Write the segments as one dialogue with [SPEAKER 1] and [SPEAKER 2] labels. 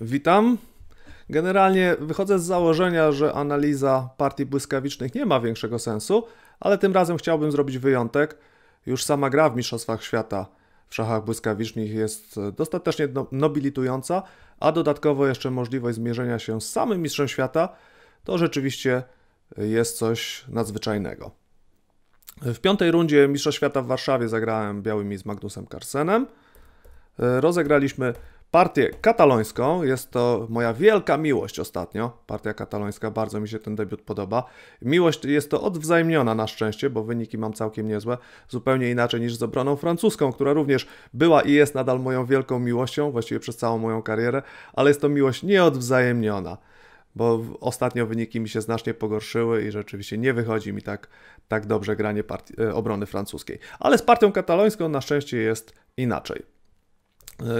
[SPEAKER 1] Witam. Generalnie wychodzę z założenia, że analiza partii błyskawicznych nie ma większego sensu, ale tym razem chciałbym zrobić wyjątek. Już sama gra w Mistrzostwach Świata w szachach błyskawicznych jest e, dostatecznie no, nobilitująca, a dodatkowo jeszcze możliwość zmierzenia się z samym Mistrzem Świata to rzeczywiście jest coś nadzwyczajnego. W piątej rundzie Mistrza Świata w Warszawie zagrałem białymi z Magnusem Carsenem. E, rozegraliśmy partię katalońską. Jest to moja wielka miłość ostatnio. Partia katalońska, bardzo mi się ten debiut podoba. Miłość jest to odwzajemniona na szczęście, bo wyniki mam całkiem niezłe. Zupełnie inaczej niż z obroną francuską, która również była i jest nadal moją wielką miłością, właściwie przez całą moją karierę, ale jest to miłość nieodwzajemniona. Bo ostatnio wyniki mi się znacznie pogorszyły i rzeczywiście nie wychodzi mi tak, tak dobrze granie partii, e, obrony francuskiej. Ale z partią katalońską na szczęście jest inaczej.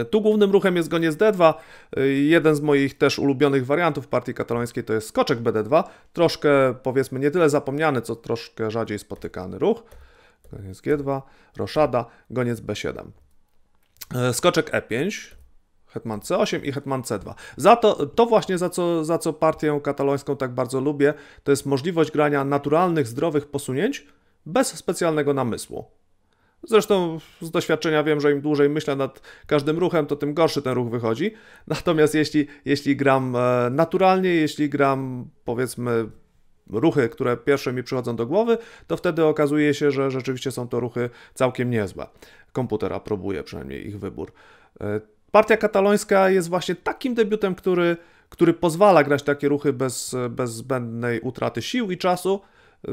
[SPEAKER 1] E, tu głównym ruchem jest goniec D2. E, jeden z moich też ulubionych wariantów partii katalońskiej to jest skoczek BD2. Troszkę powiedzmy nie tyle zapomniany, co troszkę rzadziej spotykany ruch. Goniec G2, roszada, goniec B7. E, skoczek E5, hetman C8 i hetman C2. Za to, to właśnie za co, za co partię katalońską tak bardzo lubię, to jest możliwość grania naturalnych, zdrowych posunięć bez specjalnego namysłu. Zresztą z doświadczenia wiem, że im dłużej myślę nad każdym ruchem, to tym gorszy ten ruch wychodzi. Natomiast jeśli, jeśli gram e, naturalnie, jeśli gram powiedzmy ruchy, które pierwsze mi przychodzą do głowy, to wtedy okazuje się, że rzeczywiście są to ruchy całkiem niezłe. Komputer aprobuje przynajmniej ich wybór. E, Partia katalońska jest właśnie takim debiutem, który, który pozwala grać takie ruchy bez, bez zbędnej utraty sił i czasu.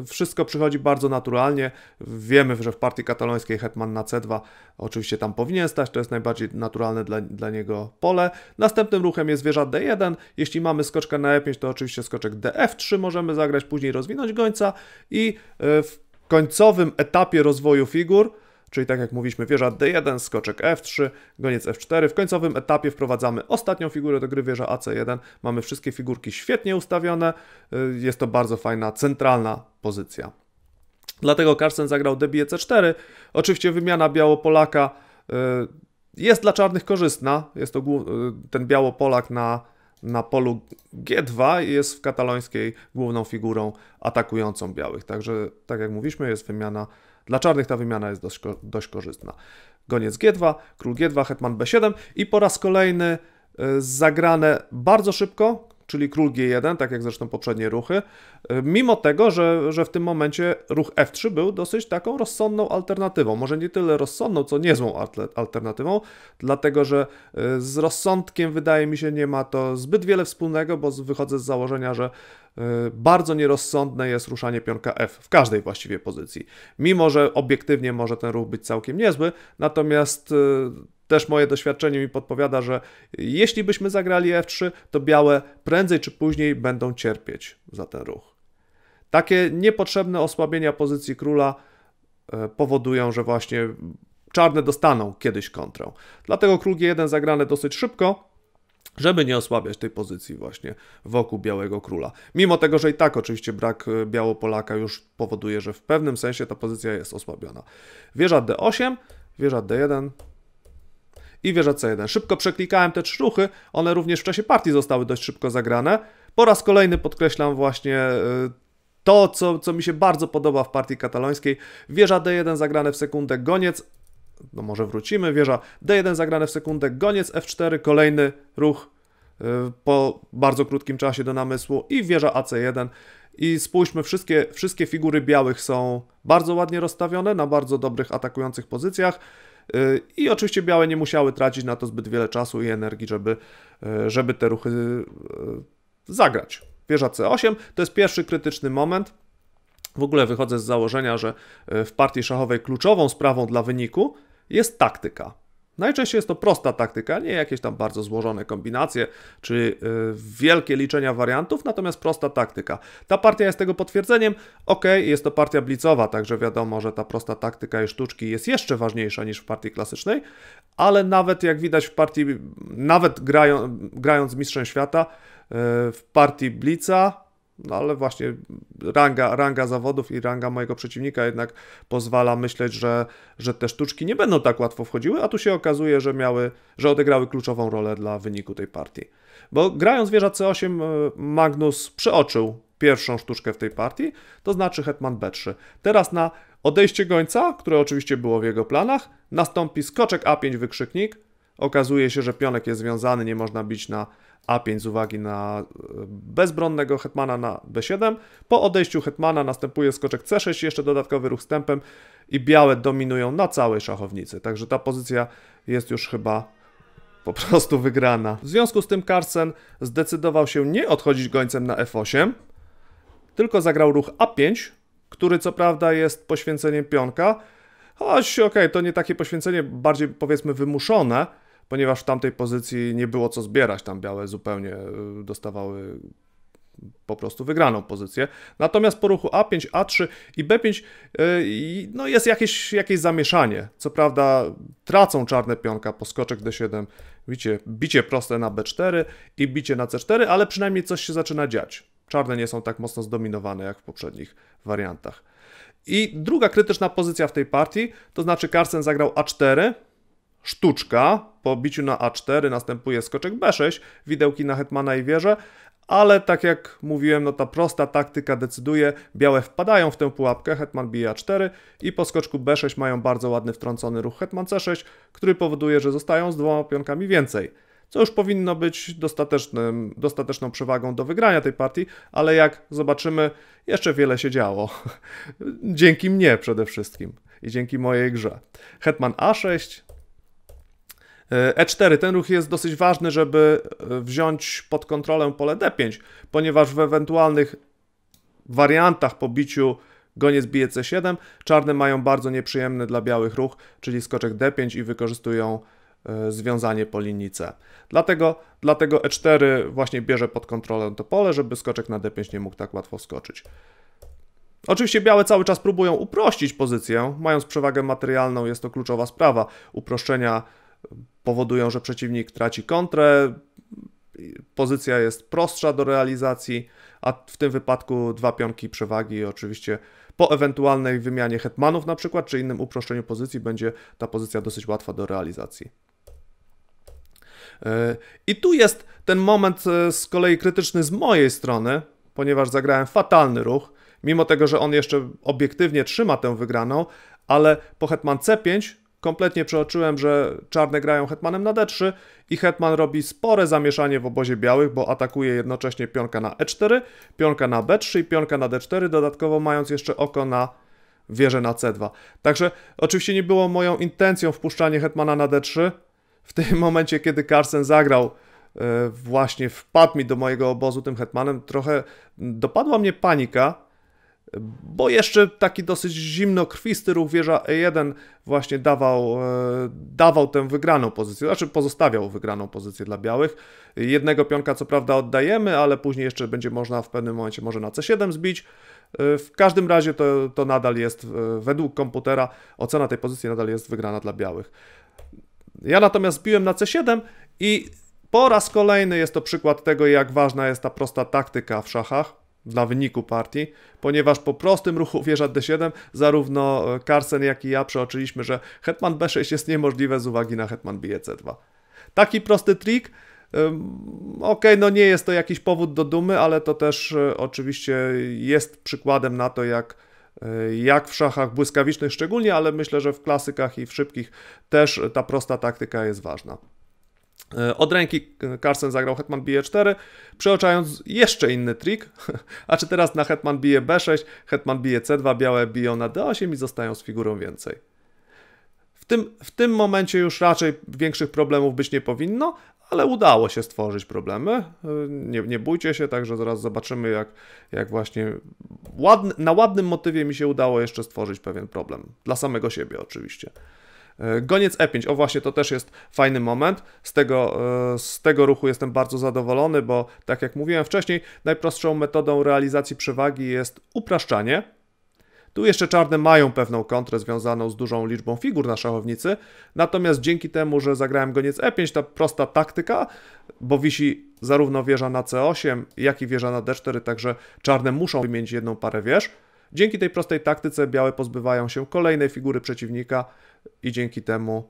[SPEAKER 1] Wszystko przychodzi bardzo naturalnie. Wiemy, że w partii katalońskiej Hetman na C2 oczywiście tam powinien stać, to jest najbardziej naturalne dla, dla niego pole. Następnym ruchem jest wieża D1. Jeśli mamy skoczkę na E5, to oczywiście skoczek DF3 możemy zagrać, później rozwinąć gońca i e, w końcowym etapie rozwoju figur czyli tak jak mówiliśmy wieża D1, skoczek F3, goniec F4. W końcowym etapie wprowadzamy ostatnią figurę do gry, wieża AC1. Mamy wszystkie figurki świetnie ustawione, y, jest to bardzo fajna, centralna pozycja. Dlatego Karsten zagrał debiję C4. Oczywiście wymiana Białopolaka y, jest dla czarnych korzystna. Jest to y, ten Białopolak na, na polu G2 jest w katalońskiej główną figurą atakującą białych. Także, tak jak mówiliśmy, jest wymiana dla czarnych ta wymiana jest dość, dość korzystna. Goniec G2, król G2, hetman B7 i po raz kolejny e, zagrane bardzo szybko, czyli król G1, tak jak zresztą poprzednie ruchy, e, mimo tego, że, że w tym momencie ruch F3 był dosyć taką rozsądną alternatywą. Może nie tyle rozsądną, co niezłą alternatywą, dlatego że e, z rozsądkiem wydaje mi się nie ma to zbyt wiele wspólnego, bo wychodzę z założenia, że Y, bardzo nierozsądne jest ruszanie pionka F w każdej właściwie pozycji. Mimo, że obiektywnie może ten ruch być całkiem niezły, natomiast y, też moje doświadczenie mi podpowiada, że jeśli byśmy zagrali F3, to białe prędzej czy później będą cierpieć za ten ruch. Takie niepotrzebne osłabienia pozycji króla y, powodują, że właśnie czarne dostaną kiedyś kontrę. Dlatego król G1 zagrane dosyć szybko, żeby nie osłabiać tej pozycji właśnie wokół Białego Króla. Mimo tego, że i tak oczywiście brak y, Białopolaka już powoduje, że w pewnym sensie ta pozycja jest osłabiona. Wieża D8, wieża D1, i wieża C1. Szybko przeklikałem te trzy ruchy, one również w czasie partii zostały dość szybko zagrane. Po raz kolejny podkreślam właśnie y, to, co, co mi się bardzo podoba w partii katalońskiej. Wieża D1 zagrane w sekundę, goniec no może wrócimy, wieża D1 zagrane w sekundę, goniec F4, kolejny ruch y, po bardzo krótkim czasie do namysłu i wieża AC1. I spójrzmy, wszystkie, wszystkie figury białych są bardzo ładnie rozstawione, na bardzo dobrych atakujących pozycjach. Y, I oczywiście białe nie musiały tracić na to zbyt wiele czasu i energii, żeby, y, żeby te ruchy zagrać. Wieża C8 to jest pierwszy krytyczny moment. W ogóle wychodzę z założenia, że e, w partii szachowej kluczową sprawą dla wyniku jest taktyka. Najczęściej jest to prosta taktyka, nie jakieś tam bardzo złożone kombinacje czy e, wielkie liczenia wariantów, natomiast prosta taktyka. Ta partia jest tego potwierdzeniem. Ok, jest to partia blicowa, także wiadomo, że ta prosta taktyka i sztuczki jest jeszcze ważniejsza niż w partii klasycznej, ale nawet jak widać w partii, nawet grają, grając z Mistrzem Świata, e, w partii blica no ale właśnie ranga, ranga zawodów i ranga mojego przeciwnika jednak pozwala myśleć, że, że te sztuczki nie będą tak łatwo wchodziły, a tu się okazuje, że miały, że odegrały kluczową rolę dla wyniku tej partii. Bo grając wieża C8 e, Magnus przeoczył pierwszą sztuczkę w tej partii, to znaczy hetman B3. Teraz na odejście gońca, które oczywiście było w jego planach, nastąpi skoczek A5 wykrzyknik, Okazuje się, że pionek jest związany, nie można bić na a5 z uwagi na e, bezbronnego hetmana na b7. Po odejściu hetmana następuje skoczek c6, jeszcze dodatkowy ruch stępem i białe dominują na całej szachownicy. Także ta pozycja jest już chyba po prostu wygrana. W związku z tym Carlsen zdecydował się nie odchodzić gońcem na f8, tylko zagrał ruch a5, który co prawda jest poświęceniem pionka, choć okej, okay, to nie takie poświęcenie, bardziej powiedzmy wymuszone, ponieważ w tamtej pozycji nie było co zbierać, tam białe zupełnie y, dostawały po prostu wygraną pozycję. Natomiast po ruchu A5, A3 i B5 yy, no jest jakieś, jakieś zamieszanie. Co prawda tracą czarne pionka po skoczek D7, bicie, bicie proste na B4 i bicie na C4, ale przynajmniej coś się zaczyna dziać. Czarne nie są tak mocno zdominowane jak w poprzednich wariantach. I druga krytyczna pozycja w tej partii, to znaczy Carsten zagrał A4, sztuczka. Po biciu na A4 następuje skoczek B6, widełki na hetmana i wieżę, ale tak jak mówiłem, no ta prosta taktyka decyduje. Białe wpadają w tę pułapkę, hetman bije A4 i po skoczku B6 mają bardzo ładny wtrącony ruch hetman C6, który powoduje, że zostają z dwoma pionkami więcej. Co już powinno być dostatecznym, dostateczną przewagą do wygrania tej partii, ale jak zobaczymy, jeszcze wiele się działo. Dzięki mnie przede wszystkim i dzięki mojej grze. Hetman A6, E4, e ten ruch jest dosyć ważny, żeby e, wziąć pod kontrolę pole D5, ponieważ w ewentualnych wariantach po biciu goniec bije C7, czarne mają bardzo nieprzyjemny dla białych ruch, czyli skoczek D5 i wykorzystują e, związanie po linii C. Dlatego, dlatego E4 właśnie bierze pod kontrolę to pole, żeby skoczek na D5 nie mógł tak łatwo skoczyć. Oczywiście białe cały czas próbują uprościć pozycję, mając przewagę materialną jest to kluczowa sprawa uproszczenia powodują, że przeciwnik traci kontrę, pozycja jest prostsza do realizacji, a w tym wypadku dwa pionki przewagi oczywiście po ewentualnej wymianie hetmanów na przykład, czy innym uproszczeniu pozycji będzie ta pozycja dosyć łatwa do realizacji. E, I tu jest ten moment e, z kolei krytyczny z mojej strony, ponieważ zagrałem fatalny ruch, mimo tego, że on jeszcze obiektywnie trzyma tę wygraną, ale po hetman c5 Kompletnie przeoczyłem, że czarne grają hetmanem na d3 i hetman robi spore zamieszanie w obozie białych, bo atakuje jednocześnie pionka na e4, pionka na b3 i pionka na d4, dodatkowo mając jeszcze oko na wieżę na c2. Także oczywiście nie było moją intencją wpuszczanie hetmana na d3. W tym momencie, kiedy Carlsen zagrał e, właśnie wpadł mi do mojego obozu tym hetmanem, trochę dopadła mnie panika, bo jeszcze taki dosyć zimnokrwisty ruch wieża E1 właśnie dawał, e, dawał tę wygraną pozycję, znaczy pozostawiał wygraną pozycję dla białych. Jednego pionka co prawda oddajemy, ale później jeszcze będzie można w pewnym momencie może na C7 zbić. E, w każdym razie to, to nadal jest, e, według komputera, ocena tej pozycji nadal jest wygrana dla białych. Ja natomiast biłem na C7 i po raz kolejny jest to przykład tego, jak ważna jest ta prosta taktyka w szachach dla wyniku partii, ponieważ po prostym ruchu wieża D7 zarówno e, Carsen jak i ja przeoczyliśmy, że hetman B6 jest niemożliwe z uwagi na hetman bije C2. Taki prosty trik. Ok, no nie jest to jakiś powód do dumy, ale to też e, oczywiście jest przykładem na to, jak, e, jak w szachach błyskawicznych szczególnie, ale myślę, że w klasykach i w szybkich też ta prosta taktyka jest ważna. E, od ręki e, Carson zagrał hetman bije 4, przeoczając jeszcze inny trik, a czy teraz na hetman bije b6, hetman bije c2, białe biją na d8 i zostają z figurą więcej. W tym, w tym momencie już raczej większych problemów być nie powinno, ale udało się stworzyć problemy. E, nie, nie bójcie się, także zaraz zobaczymy, jak, jak właśnie ładny, na ładnym motywie mi się udało jeszcze stworzyć pewien problem. Dla samego siebie oczywiście. E, goniec E5, o właśnie, to też jest fajny moment. Z tego, e, z tego ruchu jestem bardzo zadowolony, bo tak jak mówiłem wcześniej, najprostszą metodą realizacji przewagi jest upraszczanie. Tu jeszcze czarne mają pewną kontrę związaną z dużą liczbą figur na szachownicy, natomiast dzięki temu, że zagrałem goniec E5, ta prosta taktyka, bo wisi zarówno wieża na C8, jak i wieża na D4, także czarne muszą wymienić jedną parę wież, Dzięki tej prostej taktyce białe pozbywają się kolejnej figury przeciwnika i dzięki temu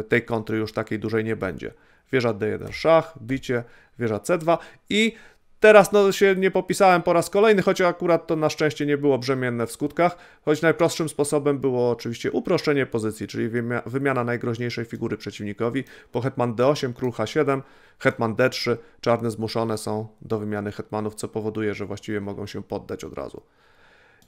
[SPEAKER 1] y, tej kontry już takiej dużej nie będzie. Wieża D1 szach, bicie, wieża C2 i Teraz no, się nie popisałem po raz kolejny, choć akurat to na szczęście nie było brzemienne w skutkach, choć najprostszym sposobem było oczywiście uproszczenie pozycji, czyli wymiana najgroźniejszej figury przeciwnikowi po hetman d8, król h7, hetman d3, czarne zmuszone są do wymiany hetmanów, co powoduje, że właściwie mogą się poddać od razu.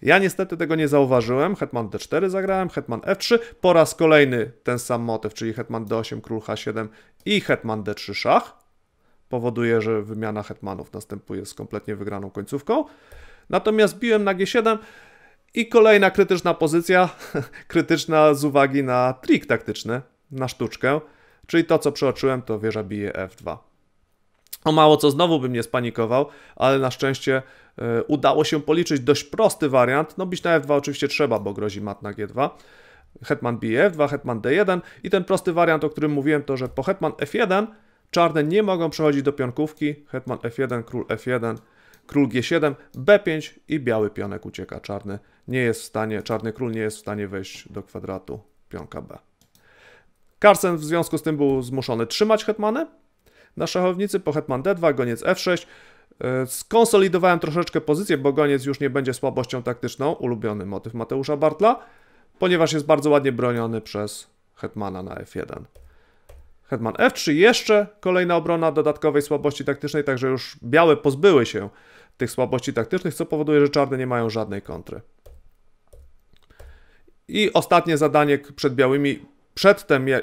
[SPEAKER 1] Ja niestety tego nie zauważyłem. Hetman d4 zagrałem, hetman f3, po raz kolejny ten sam motyw, czyli hetman d8, król h7 i hetman d3 szach. Powoduje, że wymiana hetmanów następuje z kompletnie wygraną końcówką. Natomiast biłem na g7 i kolejna krytyczna pozycja, krytyczna z uwagi na trik taktyczny, na sztuczkę, czyli to co przeoczyłem to wieża bije f2. O no mało co znowu bym nie spanikował, ale na szczęście y, udało się policzyć dość prosty wariant. No bić na F2 oczywiście trzeba, bo grozi mat na G2. Hetman bije F2, hetman D1 i ten prosty wariant, o którym mówiłem, to że po hetman F1 czarne nie mogą przechodzić do pionkówki. Hetman F1, król F1, król G7, B5 i biały pionek ucieka. Czarny nie jest w stanie, czarny król nie jest w stanie wejść do kwadratu pionka B. Carlsen w związku z tym był zmuszony trzymać hetmany, na szachownicy, po hetman d2, goniec f6. E, skonsolidowałem troszeczkę pozycję, bo goniec już nie będzie słabością taktyczną, ulubiony motyw Mateusza Bartla, ponieważ jest bardzo ładnie broniony przez hetmana na f1. Hetman f3, jeszcze kolejna obrona dodatkowej słabości taktycznej, także już białe pozbyły się tych słabości taktycznych, co powoduje, że czarne nie mają żadnej kontry. I ostatnie zadanie przed białymi, przedtem e,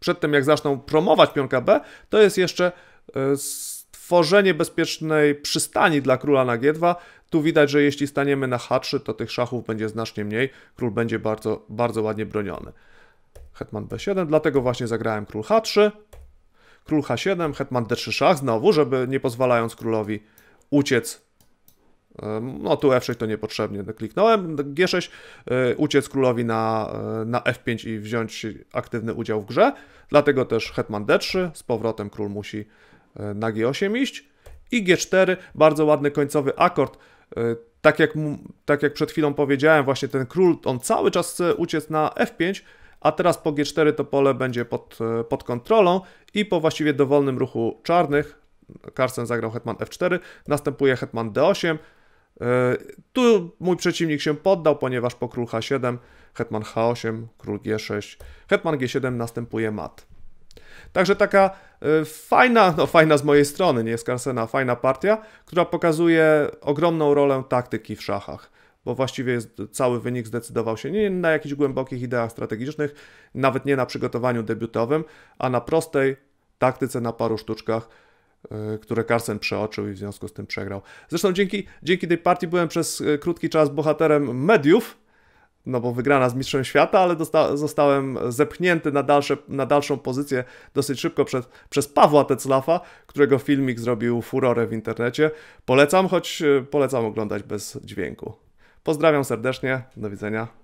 [SPEAKER 1] przedtem jak zaczną promować pionka B, to jest jeszcze e, stworzenie bezpiecznej przystani dla króla na G2. Tu widać, że jeśli staniemy na H3, to tych szachów będzie znacznie mniej. Król będzie bardzo, bardzo ładnie broniony. Hetman B7, dlatego właśnie zagrałem król H3, król H7, hetman D3 szach znowu, żeby nie pozwalając królowi uciec no tu F6 to niepotrzebnie kliknąłem. G6 e, uciec królowi na, e, na F5 i wziąć aktywny udział w grze. Dlatego też hetman D3, z powrotem król musi e, na G8 iść. I G4, bardzo ładny końcowy akord. Tak jak, tak jak przed chwilą powiedziałem, właśnie ten król, on cały czas chce uciec na F5, a teraz po G4 to pole będzie pod, pod kontrolą i po właściwie dowolnym ruchu czarnych Carlsen zagrał hetman F4, następuje hetman D8, E, tu mój przeciwnik się poddał, ponieważ po król h7, hetman h8, król g6, hetman g7 następuje mat. Także taka e, fajna, no fajna z mojej strony, nie jest fajna partia, która pokazuje ogromną rolę taktyki w szachach bo właściwie cały wynik zdecydował się nie na jakichś głębokich ideach strategicznych, nawet nie na przygotowaniu debiutowym, a na prostej taktyce na paru sztuczkach, Y, które Carson przeoczył i w związku z tym przegrał. Zresztą dzięki, dzięki tej partii byłem przez y, krótki czas bohaterem mediów, no bo wygrana z Mistrzem Świata, ale dosta- zostałem zepchnięty na, dalsze, na dalszą pozycję dosyć szybko przez, przez Pawła Teclafa, którego filmik zrobił furorę w internecie. Polecam, choć y, polecam oglądać bez dźwięku. Pozdrawiam serdecznie, do widzenia.